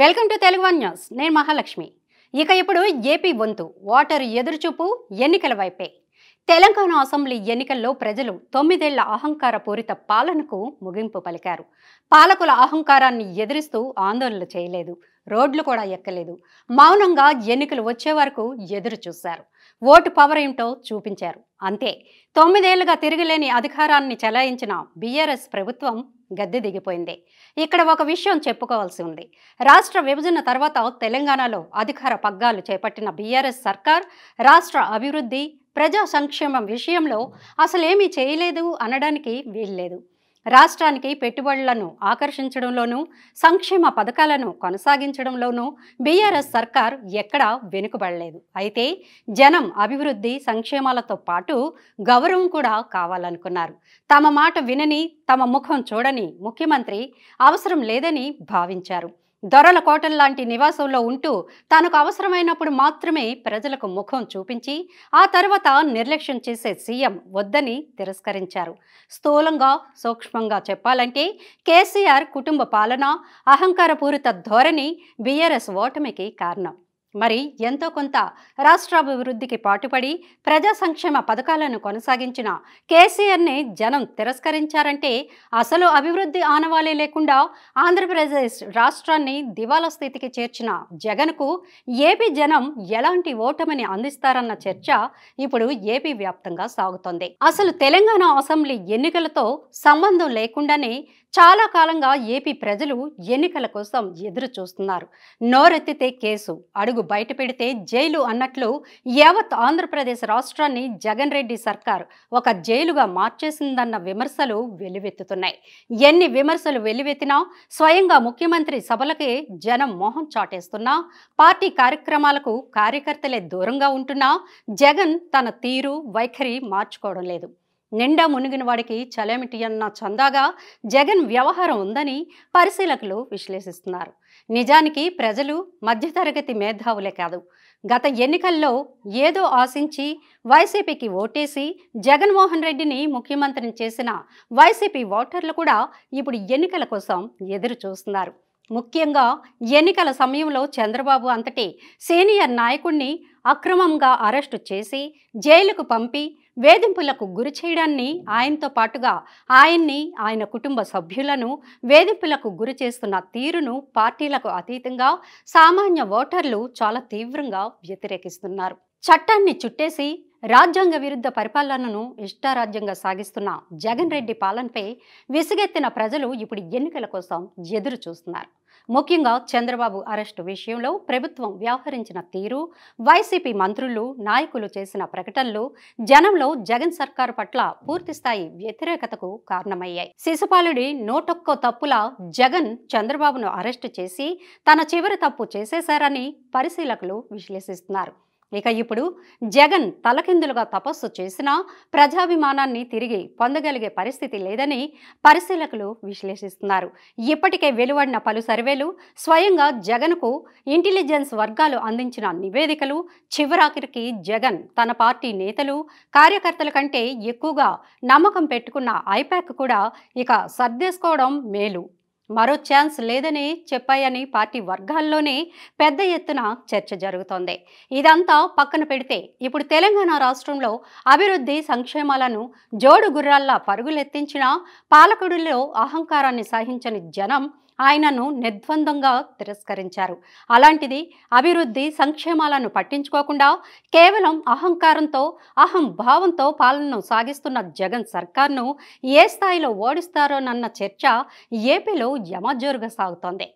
welcome to Telugu one news నేను మహాలక్ష్మి ఇక ఇప్పుడు ఏపీ వంతు ఓటర్ ఎదురుచూపు ఎన్నికల వైపే తెలంగాణ అసెంబ్లీ ఎన్నికల్లో ప్రజలు తొమ్మిదేళ్ల అహంకార పూరిత పాలనకు ముగింపు పలికారు పాలకుల అహంకారాన్ని ఎదిరిస్తూ ఆందోళన చేయలేదు రోడ్లు కూడా ఎక్కలేదు మౌనంగా ఎన్నికలు వచ్చే వరకు ఎదురు చూశారు ఓటు పవర్ ఏమిటో చూపించారు అంతే తొమ్మిదేళ్లుగా తిరిగిలేని అధికారాన్ని చెలాయించిన బీఆర్ఎస్ ప్రభుత్వం గద్దె దిగిపోయింది ఇక్కడ ఒక విషయం చెప్పుకోవాల్సి ఉంది రాష్ట్ర విభజన తర్వాత తెలంగాణలో అధికార పగ్గాలు చేపట్టిన బీఆర్ఎస్ సర్కార్ రాష్ట్ర అభివృద్ధి ప్రజా సంక్షేమం విషయంలో అసలేమీ చేయలేదు అనడానికి వీల్లేదు రాష్ట్రానికి పెట్టుబడులను ఆకర్షించడంలోనూ సంక్షేమ పథకాలను కొనసాగించడంలోనూ బీఆర్ఎస్ సర్కార్ ఎక్కడా వెనుకబడలేదు అయితే జనం అభివృద్ధి సంక్షేమాలతో పాటు గౌరవం కూడా కావాలనుకున్నారు తమ మాట వినని తమ ముఖం చూడని ముఖ్యమంత్రి అవసరం లేదని భావించారు దొరల లాంటి నివాసంలో ఉంటూ తనకు అవసరమైనప్పుడు మాత్రమే ప్రజలకు ముఖం చూపించి ఆ తర్వాత నిర్లక్ష్యం చేసే సీఎం వద్దని తిరస్కరించారు స్థూలంగా సూక్ష్మంగా చెప్పాలంటే కేసీఆర్ కుటుంబ పాలన అహంకారపూరిత ధోరణి బీఆర్ఎస్ ఓటమికి కారణం మరి ఎంతో కొంత రాష్ట్రాభివృద్ధికి పాటుపడి ప్రజా సంక్షేమ పథకాలను కొనసాగించిన కేసీఆర్ని జనం తిరస్కరించారంటే అసలు అభివృద్ధి ఆనవాలే లేకుండా ఆంధ్రప్రదేశ్ రాష్ట్రాన్ని దివాలా స్థితికి చేర్చిన జగన్కు ఏపీ జనం ఎలాంటి ఓటమిని అందిస్తారన్న చర్చ ఇప్పుడు ఏపీ వ్యాప్తంగా సాగుతోంది అసలు తెలంగాణ అసెంబ్లీ ఎన్నికలతో సంబంధం లేకుండానే చాలా కాలంగా ఏపీ ప్రజలు ఎన్నికల కోసం ఎదురు చూస్తున్నారు నోరెత్తితే కేసు అడుగు బయట పెడితే జైలు అన్నట్లు యావత్ ఆంధ్రప్రదేశ్ రాష్ట్రాన్ని జగన్ రెడ్డి సర్కార్ ఒక జైలుగా మార్చేసిందన్న విమర్శలు వెల్లువెత్తుతున్నాయి ఎన్ని విమర్శలు వెల్లువెత్తినా స్వయంగా ముఖ్యమంత్రి సభలకే జనం మొహం చాటేస్తున్నా పార్టీ కార్యక్రమాలకు కార్యకర్తలే దూరంగా ఉంటున్నా జగన్ తన తీరు వైఖరి మార్చుకోవడం లేదు నిండా మునిగిన వాడికి చలేమిటి అన్న చందాగా జగన్ వ్యవహారం ఉందని పరిశీలకులు విశ్లేషిస్తున్నారు నిజానికి ప్రజలు మధ్యతరగతి మేధావులే కాదు గత ఎన్నికల్లో ఏదో ఆశించి వైసీపీకి ఓటేసి జగన్మోహన్ రెడ్డిని ముఖ్యమంత్రిని చేసిన వైసీపీ ఓటర్లు కూడా ఇప్పుడు ఎన్నికల కోసం ఎదురు చూస్తున్నారు ముఖ్యంగా ఎన్నికల సమయంలో చంద్రబాబు అంతటి సీనియర్ నాయకుణ్ణి అక్రమంగా అరెస్టు చేసి జైలుకు పంపి వేధింపులకు గురి చేయడాన్ని ఆయనతో పాటుగా ఆయన్ని ఆయన కుటుంబ సభ్యులను వేధింపులకు గురి చేస్తున్న తీరును పార్టీలకు అతీతంగా సామాన్య ఓటర్లు చాలా తీవ్రంగా వ్యతిరేకిస్తున్నారు చట్టాన్ని చుట్టేసి రాజ్యాంగ విరుద్ధ పరిపాలనను ఇష్టారాజ్యంగా సాగిస్తున్న జగన్ రెడ్డి పాలనపై విసుగెత్తిన ప్రజలు ఇప్పుడు ఎన్నికల కోసం ఎదురు చూస్తున్నారు ముఖ్యంగా చంద్రబాబు అరెస్టు విషయంలో ప్రభుత్వం వ్యవహరించిన తీరు వైసీపీ మంత్రులు నాయకులు చేసిన ప్రకటనలు జనంలో జగన్ సర్కారు పట్ల పూర్తిస్థాయి వ్యతిరేకతకు కారణమయ్యాయి శిశుపాలుడి నోటొక్క తప్పుల జగన్ చంద్రబాబును అరెస్టు చేసి తన చివరి తప్పు చేసేశారని పరిశీలకులు విశ్లేషిస్తున్నారు ఇక ఇప్పుడు జగన్ తలకిందులుగా తపస్సు చేసినా ప్రజాభిమానాన్ని తిరిగి పొందగలిగే పరిస్థితి లేదని పరిశీలకులు విశ్లేషిస్తున్నారు ఇప్పటికే వెలువడిన పలు సర్వేలు స్వయంగా జగన్కు ఇంటెలిజెన్స్ వర్గాలు అందించిన నివేదికలు చివరాఖరికి జగన్ తన పార్టీ నేతలు కార్యకర్తల కంటే ఎక్కువగా నమ్మకం పెట్టుకున్న ఐపాక్ కూడా ఇక సర్దేసుకోవడం మేలు మరో ఛాన్స్ లేదని చెప్పాయని పార్టీ వర్గాల్లోనే పెద్ద ఎత్తున చర్చ జరుగుతోంది ఇదంతా పక్కన పెడితే ఇప్పుడు తెలంగాణ రాష్ట్రంలో అభివృద్ధి సంక్షేమాలను జోడు గుర్రాల్లా పరుగులెత్తించిన పాలకుడిలో అహంకారాన్ని సహించని జనం ఆయనను నిర్ద్వందంగా తిరస్కరించారు అలాంటిది అభివృద్ధి సంక్షేమాలను పట్టించుకోకుండా కేవలం అహంకారంతో అహం భావంతో పాలనను సాగిస్తున్న జగన్ సర్కార్ను ఏ స్థాయిలో ఓడిస్తారోనన్న చర్చ ఏపీలో యమజోరుగా సాగుతోంది